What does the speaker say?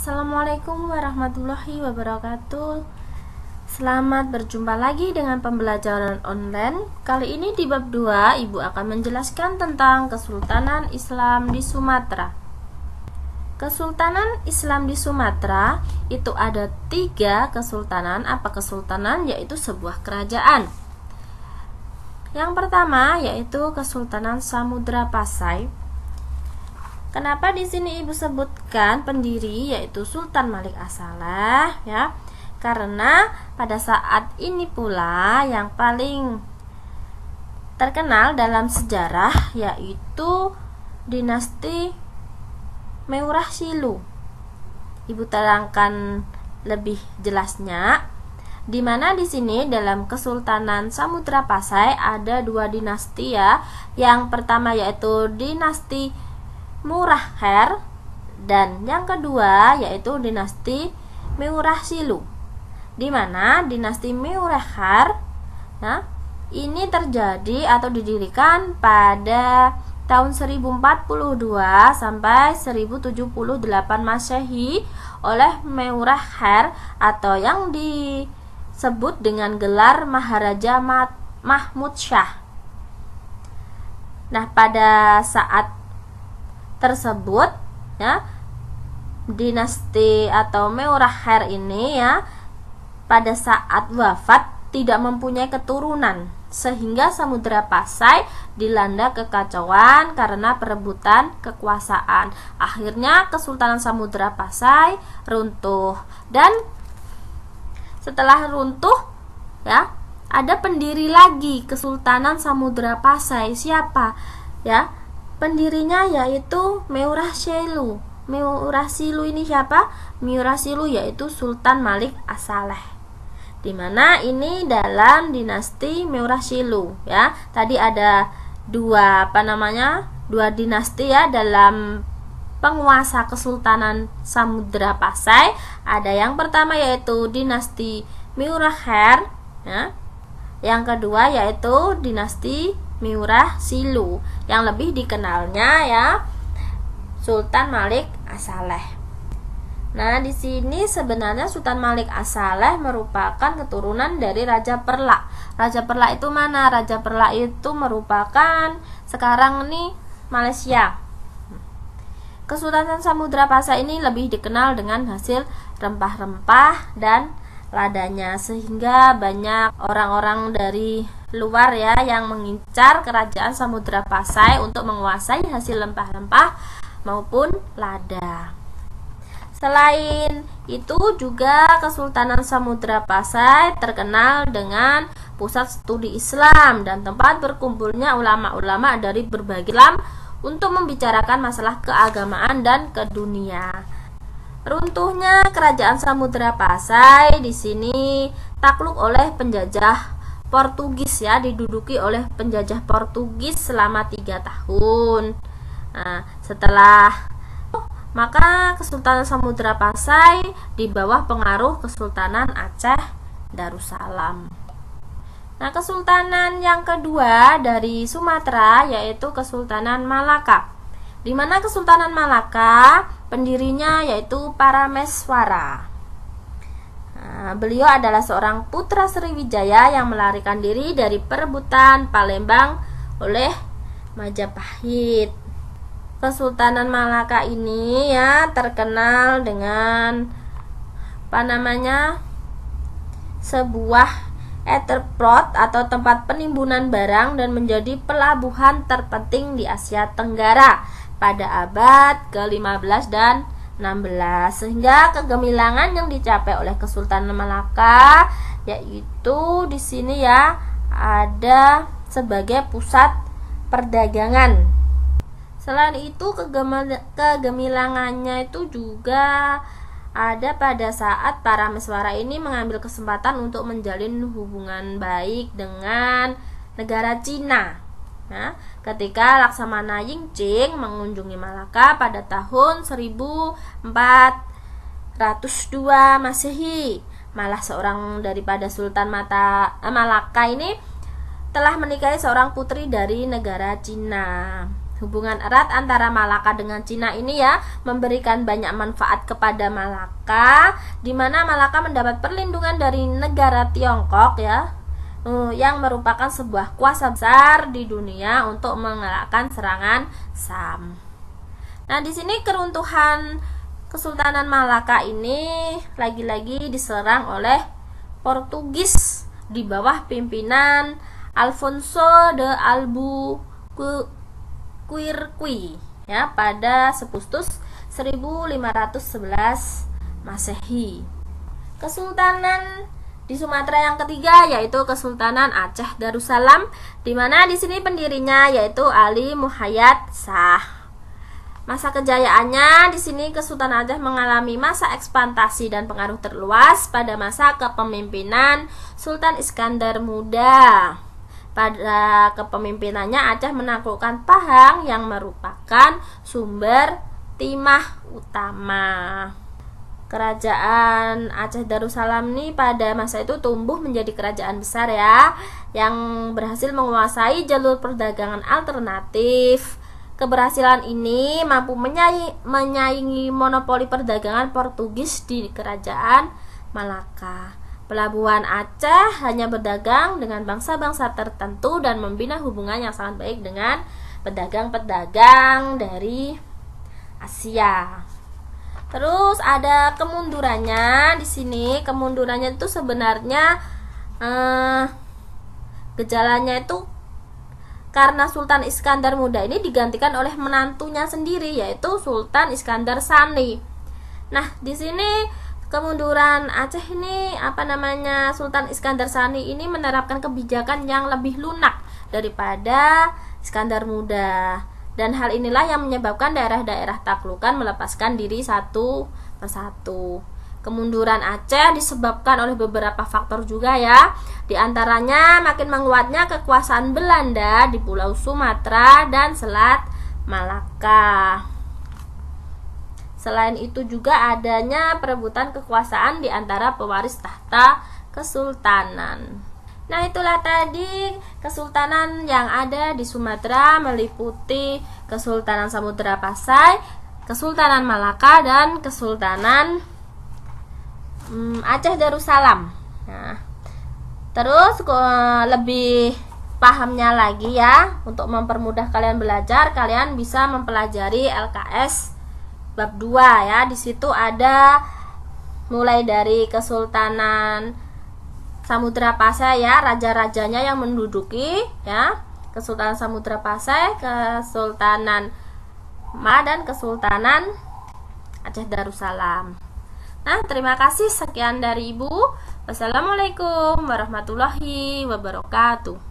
Assalamualaikum warahmatullahi wabarakatuh Selamat berjumpa lagi dengan pembelajaran online Kali ini di bab 2 ibu akan menjelaskan tentang Kesultanan Islam di Sumatera Kesultanan Islam di Sumatera itu ada tiga kesultanan Apa kesultanan? Yaitu sebuah kerajaan Yang pertama yaitu Kesultanan Samudra Pasai Kenapa di sini Ibu sebutkan pendiri yaitu Sultan Malik Asalah ya? Karena pada saat ini pula yang paling terkenal dalam sejarah yaitu dinasti Meurah Silu. Ibu terangkan lebih jelasnya di mana di sini dalam Kesultanan Samudra Pasai ada dua dinasti ya. Yang pertama yaitu dinasti Murahher dan yang kedua yaitu dinasti Silu di mana dinasti Meurahher nah ini terjadi atau didirikan pada tahun 1042 sampai 1078 Masehi oleh Meurahher atau yang disebut dengan gelar Maharaja Mahmud Shah. Nah, pada saat tersebut ya dinasti atau Meurahair ini ya pada saat wafat tidak mempunyai keturunan sehingga Samudra Pasai dilanda kekacauan karena perebutan kekuasaan. Akhirnya Kesultanan Samudra Pasai runtuh dan setelah runtuh ya ada pendiri lagi Kesultanan Samudra Pasai siapa ya Pendirinya yaitu Meurashilu Meurashilu ini siapa? Meurashilu yaitu Sultan Malik Asaleh dimana ini dalam dinasti Meurashilu ya tadi ada dua apa namanya dua dinasti ya dalam penguasa Kesultanan Samudra Pasai ada yang pertama yaitu dinasti Meurahher ya yang kedua yaitu dinasti Miura Silu yang lebih dikenalnya ya Sultan Malik Asaleh. Nah, di sini sebenarnya Sultan Malik Asaleh merupakan keturunan dari Raja Perla. Raja Perla itu mana? Raja Perla itu merupakan sekarang ini Malaysia. Kesultanan Samudra Pasai ini lebih dikenal dengan hasil rempah-rempah dan ladanya sehingga banyak orang-orang dari luar ya yang mengincar kerajaan Samudra Pasai untuk menguasai hasil lempah-lempah maupun lada. Selain itu juga Kesultanan Samudra Pasai terkenal dengan pusat studi Islam dan tempat berkumpulnya ulama-ulama dari berbagai lam untuk membicarakan masalah keagamaan dan kedunia. Runtuhnya kerajaan Samudra Pasai di sini takluk oleh penjajah Portugis ya diduduki oleh penjajah Portugis selama tiga tahun. Nah, setelah maka Kesultanan Samudra Pasai di bawah pengaruh Kesultanan Aceh Darussalam. Nah, kesultanan yang kedua dari Sumatera yaitu Kesultanan Malaka. Di mana Kesultanan Malaka pendirinya yaitu Parameswara. Nah, beliau adalah seorang putra Sriwijaya yang melarikan diri dari perebutan Palembang oleh Majapahit. Kesultanan Malaka ini ya terkenal dengan apa namanya? sebuah Etherport atau tempat penimbunan barang dan menjadi pelabuhan terpenting di Asia Tenggara pada abad ke-15 dan 16 sehingga kegemilangan yang dicapai oleh Kesultanan Malaka yaitu di sini ya ada sebagai pusat perdagangan. Selain itu kegemilangannya itu juga ada pada saat para meswara ini mengambil kesempatan untuk menjalin hubungan baik dengan negara Cina Nah, ketika Laksamana Ying Ching mengunjungi Malaka pada tahun 1402 Masehi, malah seorang daripada Sultan Mata eh, Malaka ini telah menikahi seorang putri dari negara Cina. Hubungan erat antara Malaka dengan Cina ini ya memberikan banyak manfaat kepada Malaka di mana Malaka mendapat perlindungan dari negara Tiongkok ya Hmm, yang merupakan sebuah kuasa besar di dunia untuk mengalahkan serangan Sam. Nah, di sini keruntuhan Kesultanan Malaka ini lagi-lagi diserang oleh Portugis di bawah pimpinan Alfonso de Albuquerque ya pada Sepustus 1511 Masehi. Kesultanan di Sumatera yang ketiga yaitu Kesultanan Aceh Darussalam, di mana di sini pendirinya yaitu Ali Muhayyad Shah. Masa kejayaannya di sini Kesultanan Aceh mengalami masa ekspansi dan pengaruh terluas pada masa kepemimpinan Sultan Iskandar Muda. Pada kepemimpinannya Aceh menaklukkan Pahang yang merupakan sumber timah utama kerajaan Aceh Darussalam nih pada masa itu tumbuh menjadi kerajaan besar ya yang berhasil menguasai jalur perdagangan alternatif. Keberhasilan ini mampu menyaingi, menyaingi monopoli perdagangan Portugis di kerajaan Malaka. Pelabuhan Aceh hanya berdagang dengan bangsa-bangsa tertentu dan membina hubungan yang sangat baik dengan pedagang-pedagang dari Asia. Terus ada kemundurannya di sini. Kemundurannya itu sebenarnya eh, gejalanya itu karena Sultan Iskandar Muda ini digantikan oleh menantunya sendiri yaitu Sultan Iskandar Sani. Nah, di sini kemunduran Aceh ini apa namanya Sultan Iskandar Sani ini menerapkan kebijakan yang lebih lunak daripada Iskandar Muda. Dan hal inilah yang menyebabkan daerah-daerah taklukan melepaskan diri satu persatu. Kemunduran Aceh disebabkan oleh beberapa faktor juga ya. Di antaranya makin menguatnya kekuasaan Belanda di Pulau Sumatera dan Selat Malaka. Selain itu juga adanya perebutan kekuasaan di antara pewaris tahta kesultanan. Nah itulah tadi kesultanan yang ada di Sumatera meliputi Kesultanan Samudera Pasai, Kesultanan Malaka dan Kesultanan hmm, Aceh Darussalam. Nah, terus lebih pahamnya lagi ya untuk mempermudah kalian belajar kalian bisa mempelajari LKS bab 2 ya di situ ada mulai dari Kesultanan Samudra Pasai ya, raja-rajanya yang menduduki ya Kesultanan Samudra Pasai, Kesultanan Ma dan Kesultanan Aceh Darussalam. Nah, terima kasih sekian dari Ibu. Wassalamualaikum warahmatullahi wabarakatuh.